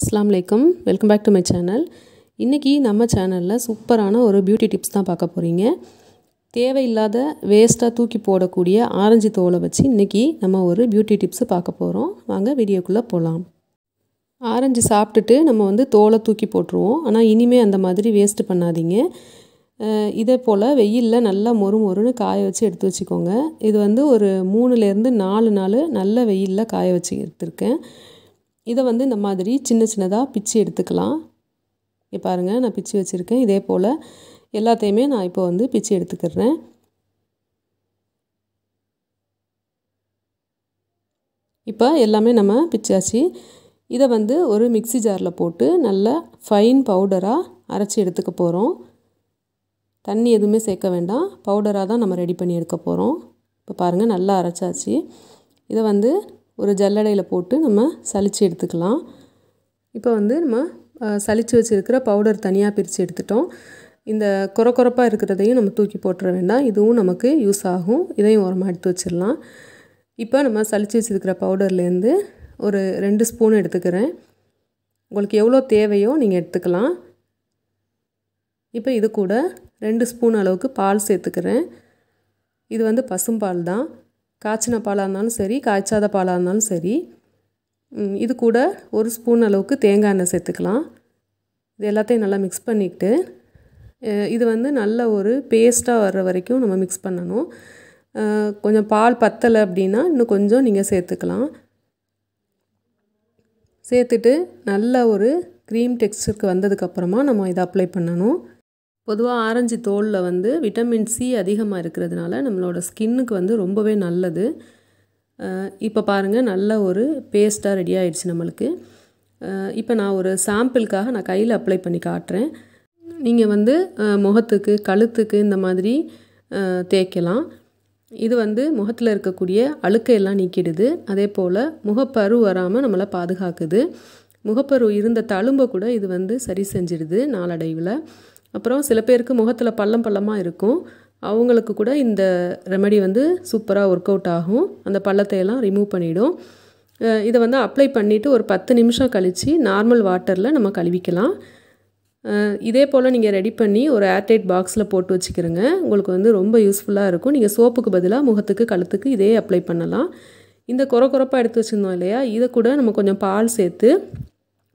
அஸ்லாம் வலைக்கம் welcome back to my channel இன்றைக்கி நம்ம சேனலில் சூப்பரான ஒரு பியூட்டி டிப்ஸ் தான் பார்க்க போகிறீங்க தேவையில்லாத வேஸ்ட்டாக தூக்கி போடக்கூடிய ஆரஞ்சு தோலை வச்சு இன்றைக்கி நம்ம ஒரு பியூட்டி டிப்ஸு பார்க்க போகிறோம் வாங்க வீடியோக்குள்ளே போகலாம் ஆரஞ்சு சாப்பிட்டுட்டு நம்ம வந்து தோலை தூக்கி போட்டுருவோம் ஆனால் இனிமேல் அந்த மாதிரி வேஸ்ட்டு பண்ணாதீங்க இதே போல் வெயிலில் நல்லா மொறு மொறுன்னு காய வச்சு எடுத்து வச்சுக்கோங்க இது வந்து ஒரு மூணுலேருந்து நாலு நாள் நல்ல வெயிலில் காய வச்சு எடுத்துருக்கேன் இதை வந்து இந்த மாதிரி சின்ன சின்னதாக பிச்சு எடுத்துக்கலாம் இங்கே பாருங்கள் நான் பிச்சு வச்சுருக்கேன் இதே போல் எல்லாத்தையுமே நான் இப்போ வந்து பிச்சு எடுத்துக்கிறேன் இப்போ எல்லாமே நம்ம பிச்சாச்சு இதை வந்து ஒரு மிக்சி ஜாரில் போட்டு நல்ல ஃபைன் பவுடராக அரைச்சி எடுத்துக்க போகிறோம் தண்ணி எதுவுமே சேர்க்க வேண்டாம் பவுடராக தான் நம்ம ரெடி பண்ணி எடுக்க போகிறோம் இப்போ பாருங்கள் நல்லா அரைச்சாச்சு இதை வந்து ஒரு ஜல்லடையில் போட்டு நம்ம சலித்து எடுத்துக்கலாம் இப்போ வந்து நம்ம சளிச்சு வச்சுருக்கிற பவுடர் தனியாக பிரித்து எடுத்துட்டோம் இந்த குறை குறைப்பாக இருக்கிறதையும் நம்ம தூக்கி போட்டுற வேண்டாம் இதுவும் நமக்கு யூஸ் ஆகும் இதையும் உரமாக எடுத்து வச்சிடலாம் இப்போ நம்ம சளிச்சு வச்சுருக்கிற பவுடர்லேருந்து ஒரு ரெண்டு ஸ்பூன் எடுத்துக்கிறேன் உங்களுக்கு எவ்வளோ தேவையோ நீங்கள் எடுத்துக்கலாம் இப்போ இது கூட ரெண்டு ஸ்பூன் அளவுக்கு பால் சேர்த்துக்கிறேன் இது வந்து பசும்பால் தான் காய்ச்சின பாலாக இருந்தாலும் சரி காய்ச்சாத பாலாக இருந்தாலும் சரி இது கூட ஒரு ஸ்பூன் அளவுக்கு தேங்காய் எண்ணெய் சேர்த்துக்கலாம் இது எல்லாத்தையும் நல்லா மிக்ஸ் பண்ணிக்கிட்டு இது வந்து நல்ல ஒரு பேஸ்ட்டாக வர்ற வரைக்கும் நம்ம மிக்ஸ் பண்ணணும் கொஞ்சம் பால் பத்தலை அப்படின்னா இன்னும் கொஞ்சம் நீங்கள் சேர்த்துக்கலாம் சேர்த்துட்டு நல்ல ஒரு க்ரீம் டெக்ஸ்டருக்கு வந்ததுக்கப்புறமா நம்ம இதை அப்ளை பண்ணணும் பொதுவாக ஆரஞ்சு தோலில் வந்து விட்டமின் சி அதிகமாக இருக்கிறதுனால நம்மளோட ஸ்கின்னுக்கு வந்து ரொம்பவே நல்லது இப்போ பாருங்கள் நல்ல ஒரு பேஸ்ட்டாக ரெடி ஆகிடுச்சு நம்மளுக்கு இப்போ நான் ஒரு சாம்பிளுக்காக நான் கையில் அப்ளை பண்ணி காட்டுறேன் நீங்கள் வந்து முகத்துக்கு கழுத்துக்கு இந்த மாதிரி தேய்க்கலாம் இது வந்து முகத்தில் இருக்கக்கூடிய அழுக்கையெல்லாம் நீக்கிடுது அதே போல் முகப்பரு வராமல் நம்மளை பாதுகாக்குது முகப்பரு இருந்த தழும்பை கூட இது வந்து சரி செஞ்சிடுது நாளடைவில் அப்புறம் சில பேருக்கு முகத்தில் பள்ளம் பள்ளமாக இருக்கும் அவங்களுக்கு கூட இந்த ரெமடி வந்து சூப்பராக ஒர்க் அவுட் ஆகும் அந்த பள்ளத்தையெல்லாம் ரிமூவ் பண்ணிவிடும் இதை வந்து அப்ளை பண்ணிவிட்டு ஒரு பத்து நிமிஷம் கழித்து நார்மல் வாட்டரில் நம்ம கழுவிக்கலாம் இதே போல் நீங்கள் ரெடி பண்ணி ஒரு ஏர்டைட் பாக்ஸில் போட்டு வச்சுக்கிறோங்க உங்களுக்கு வந்து ரொம்ப யூஸ்ஃபுல்லாக இருக்கும் நீங்கள் சோப்புக்கு பதிலாக முகத்துக்கு கழுத்துக்கு இதே அப்ளை பண்ணலாம் இந்த குறை குறப்பாக எடுத்து வச்சுருந்தோம் இல்லையா இதை கூட நம்ம கொஞ்சம் பால் சேர்த்து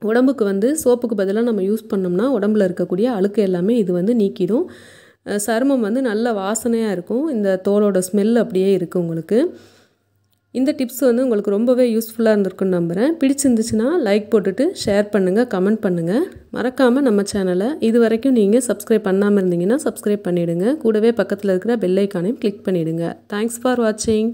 உடம்புக்கு வந்து சோப்புக்கு பதிலாக நம்ம யூஸ் பண்ணோம்னா உடம்புல இருக்கக்கூடிய அழுக்கு எல்லாமே இது வந்து நீக்கிடும் சருமம் வந்து நல்ல வாசனையாக இருக்கும் இந்த தோலோட ஸ்மெல் அப்படியே இருக்குது உங்களுக்கு இந்த டிப்ஸ் வந்து உங்களுக்கு ரொம்பவே யூஸ்ஃபுல்லாக இருந்திருக்குன்னு நம்புகிறேன் பிடிச்சிருந்துச்சுன்னா லைக் போட்டுட்டு ஷேர் பண்ணுங்கள் கமெண்ட் பண்ணுங்கள் மறக்காமல் நம்ம சேனலை இது வரைக்கும் நீங்கள் சப்ஸ்கிரைப் பண்ணாமல் இருந்தீங்கன்னா சப்ஸ்கிரைப் பண்ணிவிடுங்க கூடவே பக்கத்தில் இருக்கிற பெல்லைக்கானையும் கிளிக் பண்ணிவிடுங்க தேங்க்ஸ் ஃபார் வாட்சிங்